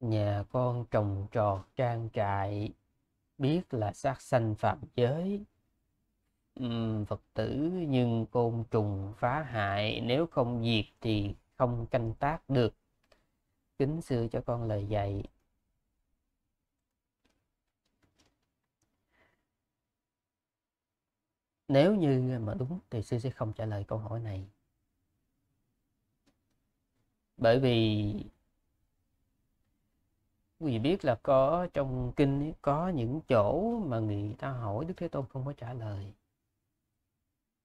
Nhà con trồng trọt trang trại, biết là sát sanh phạm giới. Phật tử nhưng côn trùng phá hại, nếu không diệt thì không canh tác được. Kính sư cho con lời dạy. Nếu như mà đúng thì sư sẽ không trả lời câu hỏi này. Bởi vì quý vị biết là có trong kinh ấy, có những chỗ mà người ta hỏi đức thế tôn không có trả lời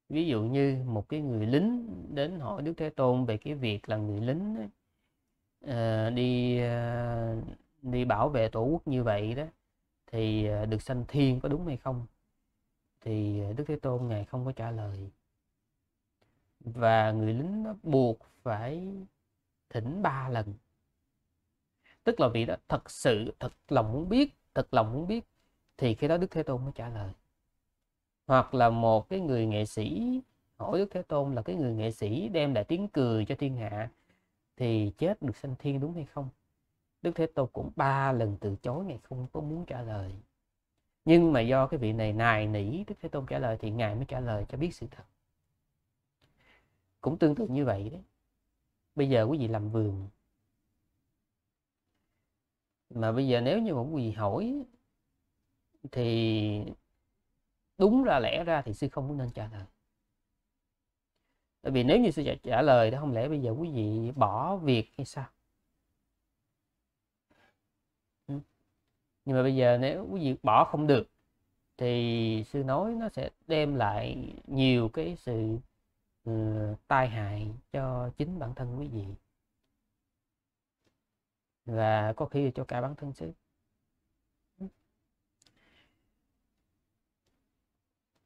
ví dụ như một cái người lính đến hỏi đức thế tôn về cái việc là người lính ấy, à, đi à, đi bảo vệ tổ quốc như vậy đó thì à, được sanh thiên có đúng hay không thì đức thế tôn ngài không có trả lời và người lính nó buộc phải thỉnh ba lần tức là vị đó thật sự thật lòng muốn biết thật lòng muốn biết thì khi đó đức thế tôn mới trả lời hoặc là một cái người nghệ sĩ hỏi đức thế tôn là cái người nghệ sĩ đem lại tiếng cười cho thiên hạ thì chết được sanh thiên đúng hay không đức thế tôn cũng ba lần từ chối ngài không có muốn trả lời nhưng mà do cái vị này nài nỉ đức thế tôn trả lời thì ngài mới trả lời cho biết sự thật cũng tương tự như vậy đấy bây giờ quý vị làm vườn mà bây giờ nếu như một quý vị hỏi thì đúng ra lẽ ra thì sư không có nên trả lời tại vì nếu như sư trả lời đó không lẽ bây giờ quý vị bỏ việc hay sao ừ. nhưng mà bây giờ nếu quý vị bỏ không được thì sư nói nó sẽ đem lại nhiều cái sự uh, tai hại cho chính bản thân quý vị và có khi cho cả bản thân sếp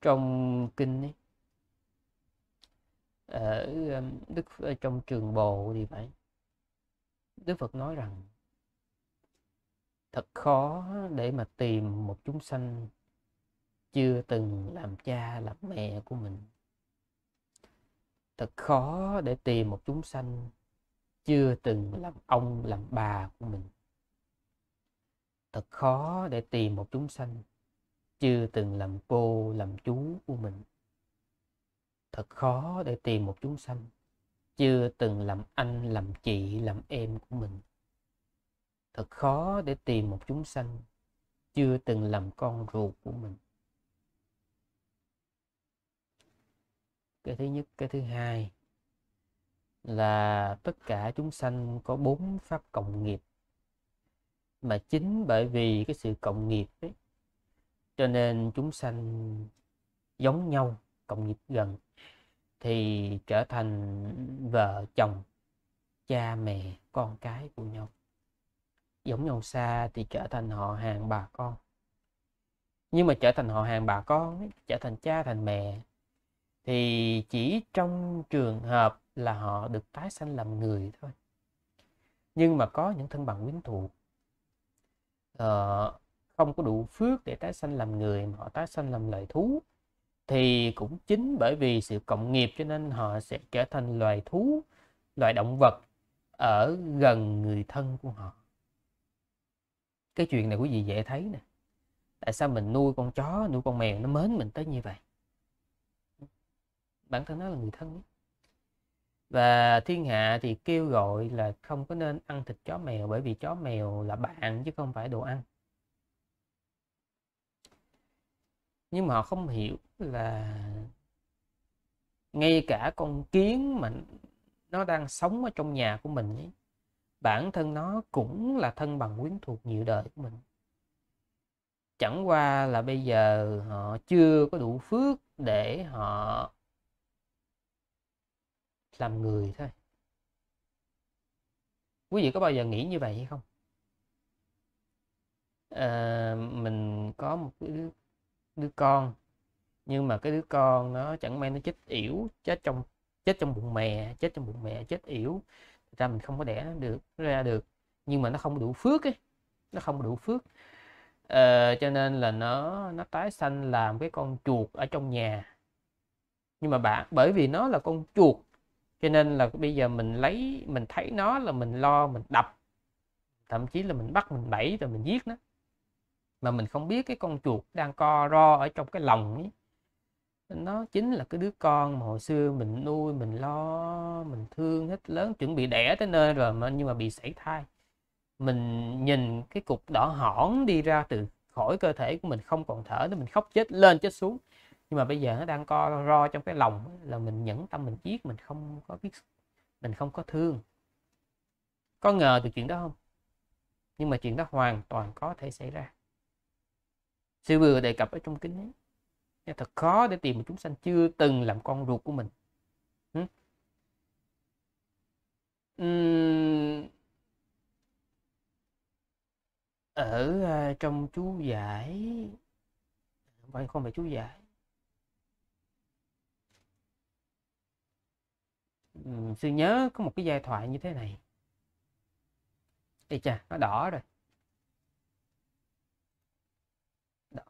trong kinh ấy, ở đức ở trong trường bộ thì phải đức phật nói rằng thật khó để mà tìm một chúng sanh chưa từng làm cha làm mẹ của mình thật khó để tìm một chúng sanh chưa từng làm ông làm bà của mình thật khó để tìm một chúng sanh chưa từng làm cô làm chú của mình thật khó để tìm một chúng sanh chưa từng làm anh làm chị làm em của mình thật khó để tìm một chúng sanh chưa từng làm con ruột của mình cái thứ nhất cái thứ hai là tất cả chúng sanh có bốn pháp cộng nghiệp mà chính bởi vì cái sự cộng nghiệp ấy, cho nên chúng sanh giống nhau cộng nghiệp gần thì trở thành vợ chồng cha mẹ con cái của nhau giống nhau xa thì trở thành họ hàng bà con nhưng mà trở thành họ hàng bà con ấy, trở thành cha thành mẹ thì chỉ trong trường hợp là họ được tái sanh làm người thôi nhưng mà có những thân bằng quyến thuộc uh, không có đủ phước để tái sanh làm người mà họ tái sanh làm loài thú thì cũng chính bởi vì sự cộng nghiệp cho nên họ sẽ trở thành loài thú loài động vật ở gần người thân của họ cái chuyện này quý vị dễ thấy nè tại sao mình nuôi con chó nuôi con mèo nó mến mình tới như vậy bản thân nó là người thân ấy và thiên hạ thì kêu gọi là không có nên ăn thịt chó mèo bởi vì chó mèo là bạn chứ không phải đồ ăn nhưng mà họ không hiểu là ngay cả con kiến mà nó đang sống ở trong nhà của mình ấy, bản thân nó cũng là thân bằng quyến thuộc nhiều đời của mình chẳng qua là bây giờ họ chưa có đủ phước để họ làm người thôi quý vị có bao giờ nghĩ như vậy hay không à, mình có một đứa, đứa con nhưng mà cái đứa con nó chẳng may nó chết yểu chết trong chết trong bụng mẹ chết trong bụng mẹ chết yểu Thật ra mình không có đẻ được ra được nhưng mà nó không đủ phước ấy nó không đủ phước à, cho nên là nó nó tái sanh làm cái con chuột ở trong nhà nhưng mà bạn bởi vì nó là con chuột cho nên là bây giờ mình lấy mình thấy nó là mình lo mình đập thậm chí là mình bắt mình bẫy rồi mình giết nó mà mình không biết cái con chuột đang co ro ở trong cái lòng ấy nó chính là cái đứa con mà hồi xưa mình nuôi mình lo mình thương hết lớn chuẩn bị đẻ tới nơi rồi mà nhưng mà bị sảy thai mình nhìn cái cục đỏ hỏn đi ra từ khỏi cơ thể của mình không còn thở nữa mình khóc chết lên chết xuống nhưng mà bây giờ nó đang co ro trong cái lòng là mình nhẫn tâm mình giết mình không có biết mình không có thương có ngờ được chuyện đó không nhưng mà chuyện đó hoàn toàn có thể xảy ra sư vừa đề cập ở trong kính thật khó để tìm một chúng sanh chưa từng làm con ruột của mình ở à, trong chú giải không phải chú giải ừ, sư nhớ có một cái giai thoại như thế này đây chà, nó đỏ rồi đỏ.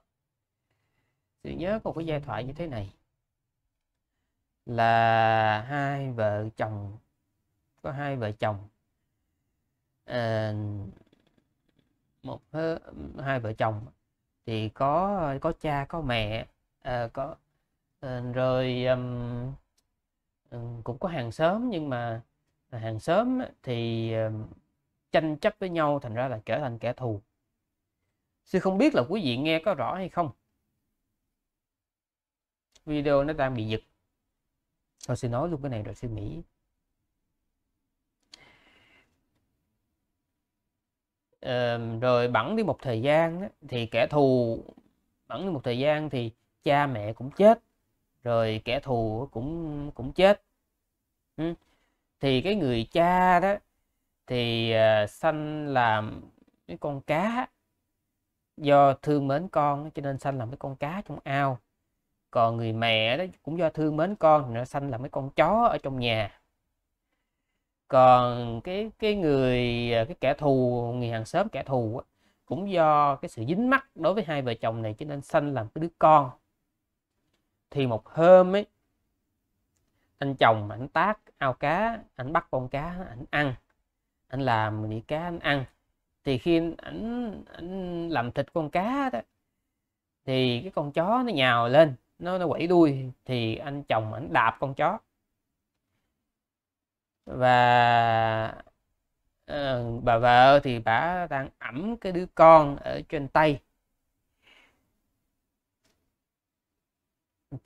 Sư nhớ có một cái giai thoại như thế này Là hai vợ chồng Có hai vợ chồng à, một hai vợ chồng thì có có cha có mẹ à, có ờ, rồi um, Ừ, cũng có hàng xóm nhưng mà à, hàng xóm thì ờ, tranh chấp với nhau thành ra là trở thành kẻ thù sư không biết là quý vị nghe có rõ hay không video nó đang bị giật thôi sư nói luôn cái này rồi sư nghĩ ờ, rồi bẵng đi một thời gian thì kẻ thù bẵng đi một thời gian thì cha mẹ cũng chết rồi kẻ thù cũng cũng chết ừ. thì cái người cha đó thì ờ, sanh làm cái con cá do thương mến con cho nên sanh làm cái con cá trong ao còn người mẹ đó cũng do thương mến con thì nó sanh làm cái con chó ở trong nhà còn cái cái người ờ, cái kẻ thù người hàng xóm kẻ thù á, cũng do cái sự dính mắc đối với hai vợ chồng này cho nên sanh làm cái đứa con thì một hôm ấy anh chồng ảnh tác ao cá ảnh bắt con cá ảnh ăn anh làm đĩa cá anh ăn thì khi ảnh ảnh làm thịt con cá đó thì cái con chó nó nhào lên nó nó quẩy đuôi thì anh chồng ảnh đạp con chó và ờ, bà vợ thì bà đang ẩm cái đứa con ở trên tay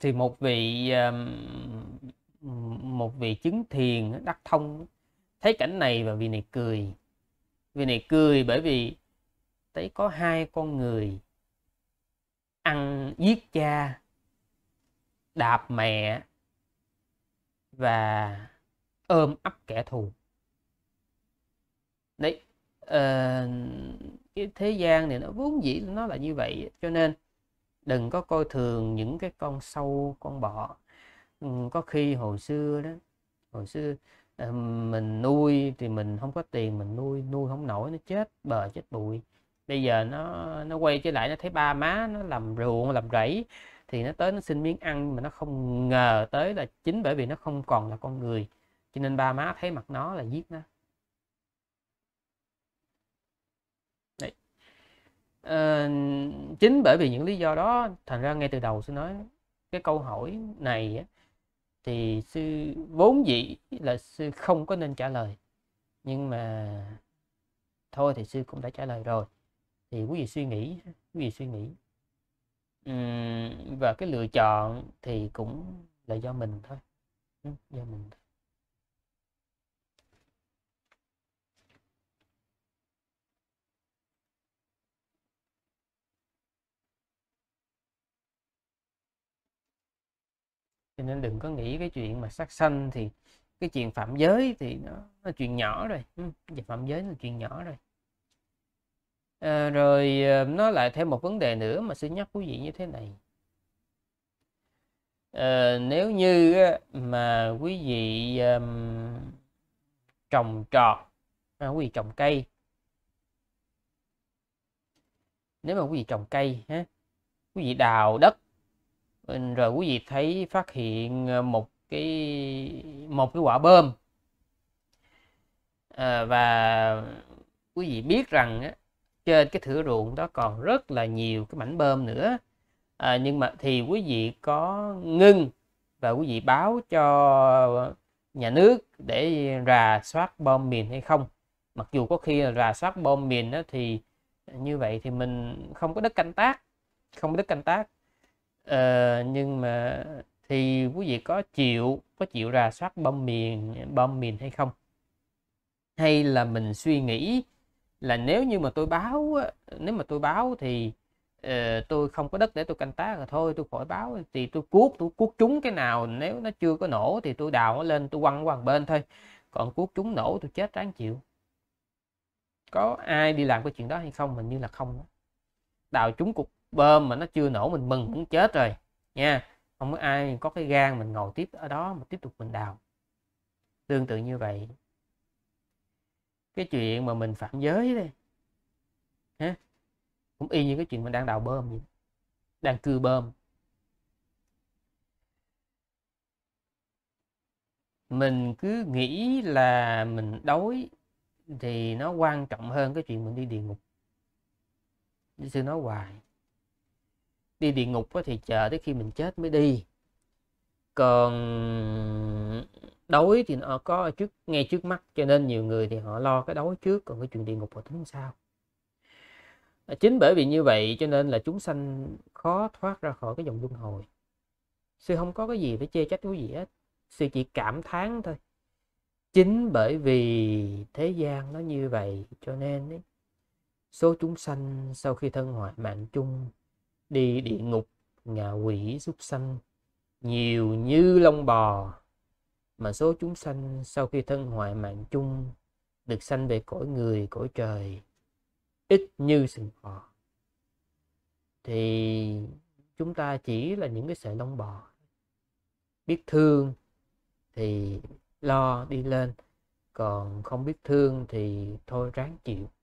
thì một vị một vị chứng thiền đắc thông thấy cảnh này và vị này cười vị này cười bởi vì thấy có hai con người ăn giết cha đạp mẹ và ôm ấp kẻ thù đấy uh, cái thế gian này nó vốn dĩ nó là như vậy cho nên đừng có coi thường những cái con sâu con bọ ừ, có khi hồi xưa đó hồi xưa ờ, mình nuôi thì mình không có tiền mình nuôi nuôi không nổi nó chết bờ chết bụi bây giờ nó nó quay trở lại nó thấy ba má nó làm ruộng làm rẫy thì nó tới nó xin miếng ăn mà nó không ngờ tới là chính bởi vì nó không còn là con người cho nên ba má thấy mặt nó là giết nó à, chính bởi vì những lý do đó thành ra ngay từ đầu sư nói cái câu hỏi này thì sư vốn dĩ là sư không có nên trả lời nhưng mà thôi thì sư cũng đã trả lời rồi thì quý vị suy nghĩ quý vị suy nghĩ uhm, và cái lựa chọn thì cũng là do mình thôi do mình thôi cho nên đừng có nghĩ cái chuyện mà sát sanh thì cái chuyện phạm giới thì nó, nó chuyện nhỏ rồi ừ, phạm giới là chuyện nhỏ rồi à, rồi à, nó lại thêm một vấn đề nữa mà xin nhắc quý vị như thế này à, nếu như mà quý vị um, trồng trọt à, quý vị trồng cây nếu mà quý vị trồng cây ha quý vị đào đất rồi quý vị thấy phát hiện ờ, một cái một cái quả bơm à, và quý vị biết rằng á, trên cái thửa ruộng đó còn rất là nhiều cái mảnh bơm nữa à, nhưng mà thì quý vị có ngưng và quý vị báo cho nhà nước để rà soát bom mìn hay không mặc dù có khi là rà soát bom mìn đó thì như vậy thì mình không có đất canh tác không có đất canh tác uh, nhưng mà thì quý vị có chịu có chịu ra soát bom miền bom miền hay không hay là mình suy nghĩ là nếu như mà tôi báo nếu mà tôi báo thì uh, tôi không có đất để tôi canh tác rồi thôi tôi khỏi báo thì tôi cuốc tôi cuốc chúng cái nào nếu nó chưa có nổ thì tôi đào nó lên tôi quăng qua bên thôi còn cuốc chúng nổ tôi chết ráng chịu có ai đi làm cái chuyện đó hay không mình như là không đào chúng cục bơm mà nó chưa nổ mình mừng cũng chết rồi nha không có ai có cái gan mình ngồi tiếp ở đó mà tiếp tục mình đào tương tự như vậy cái chuyện mà mình phạm giới đây ha cũng y như cái chuyện mình đang đào bơm vậy đang cưa bơm mình cứ nghĩ là mình đói thì nó quan trọng hơn cái chuyện mình đi địa ngục như sư nói hoài đi địa ngục thì chờ tới khi mình chết mới đi còn đói thì nó có trước ngay trước mắt cho nên nhiều người thì họ lo cái đói trước còn cái chuyện địa ngục họ tính sao à, chính bởi vì như vậy cho nên là chúng sanh khó thoát ra khỏi cái vòng luân hồi sư không có cái gì phải chê trách cái gì hết sư chỉ cảm thán thôi chính bởi vì thế gian nó như vậy cho nên ấy, số chúng sanh sau khi thân hoại mạng chung đi địa ngục ngạ quỷ súc sanh nhiều như lông bò mà số chúng sanh sau khi thân hoại mạng chung được sanh về cõi người cõi trời ít như sừng bò thì chúng ta chỉ là những cái sợi lông bò biết thương thì lo đi lên còn không biết thương thì thôi ráng chịu